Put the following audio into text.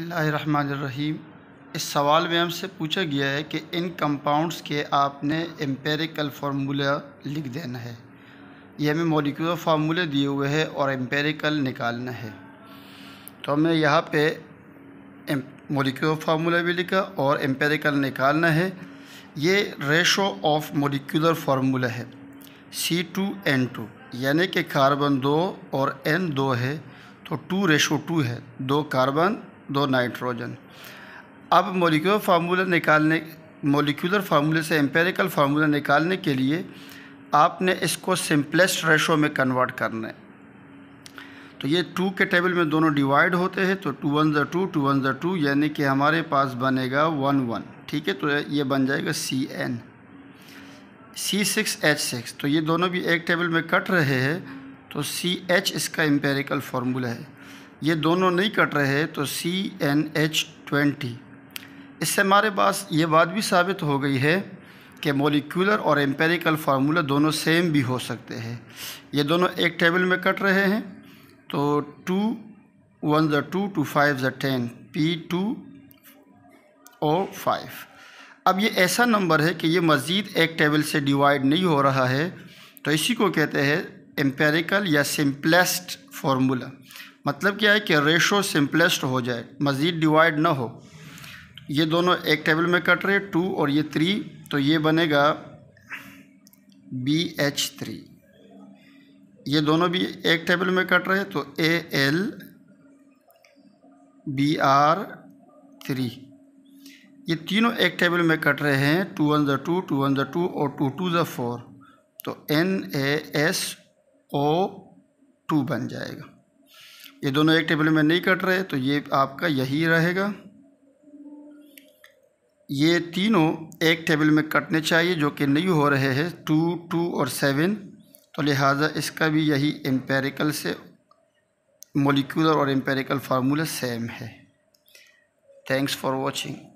बसमीम इस सवाल में हमसे पूछा गया है कि इन कंपाउंड्स के आपने एम्पेरिकल फार्मूला लिख देना है ये हमें मोलिकुलर फार्मूले दिए हुए हैं और एम्पेरिकल निकालना है तो हमने यहाँ पे मोलिकुलर फार्मूला भी लिखा और एम्पेरिकल निकालना है ये रेशो ऑफ मोलिकुलर फार्मूला है सी टू एन टू यानी कि कार्बन दो और एन दो है तो टू रेशो टू है दो कार्बन दो नाइट्रोजन अब मोलिकुलर फार्मूला निकालने मोलिकुलर फार्मूले से एम्पेरिकल फार्मूला निकालने के लिए आपने इसको सिंपलेस्ट रेशो में कन्वर्ट करना है तो ये टू के टेबल में दोनों डिवाइड होते हैं तो टू वन ज़ा टू टू वन ज़ा टू यानी कि हमारे पास बनेगा वन वन ठीक है तो ये बन जाएगा C N C six H six तो ये दोनों भी एक टेबल में कट रहे हैं तो सी एच इसका एम्पेरिकल फार्मूला है ये दोनों नहीं कट रहे तो सी एन एच ट्वेंटी इससे हमारे पास ये बात भी साबित हो गई है कि मोलिकुलर और एम्पेरिकल फार्मूला दोनों सेम भी हो सकते हैं ये दोनों एक टेबल में कट रहे हैं तो टू वन ज़ टू टू फाइव ज़ ten P two O five अब ये ऐसा नंबर है कि ये मज़ीद एक टेबल से डिवाइड नहीं हो रहा है तो इसी को कहते हैं एम्पेरिकल या सिंपलेस्ट फार्मूला मतलब क्या है कि रेशो सिंपलेस्ट हो जाए मज़ीद डिवाइड ना हो ये दोनों एक टेबल में कट रहे टू और ये थ्री तो ये बनेगा बी एच थ्री ये दोनों भी एक टेबल में कट रहे तो A L B R three ये तीनों एक टेबल में कट रहे हैं टू वन ज़ा टू टू वन ज़ा टू और टू टू ज़ा फोर तो N A S O two बन जाएगा ये दोनों एक टेबल में नहीं कट रहे तो ये आपका यही रहेगा ये तीनों एक टेबल में कटने चाहिए जो कि नहीं हो रहे हैं टू टू और सेवन तो लिहाजा इसका भी यही एम्पेरिकल से मोलिकुलर और एम्पेरिकल फार्मूला सेम है थैंक्स फॉर वॉचिंग